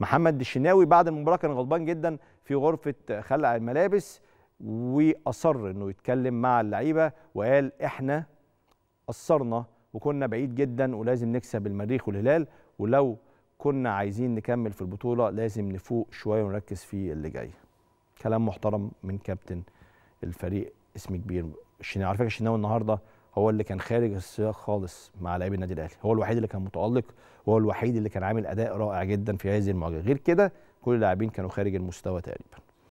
محمد الشناوي بعد المباراه كان غضبان جدا في غرفه خلع الملابس واصر انه يتكلم مع اللعيبه وقال احنا قصرنا وكنا بعيد جدا ولازم نكسب المريخ والهلال ولو كنا عايزين نكمل في البطوله لازم نفوق شويه ونركز في اللي جاي كلام محترم من كابتن الفريق اسم كبير الشناوي على فكره الشناوي النهارده هو اللي كان خارج السياق خالص مع لاعبي النادي الاهلي هو الوحيد اللي كان متالق وهو الوحيد اللي كان عامل اداء رائع جدا في هذه المواجهه غير كده كل اللاعبين كانوا خارج المستوى تقريبا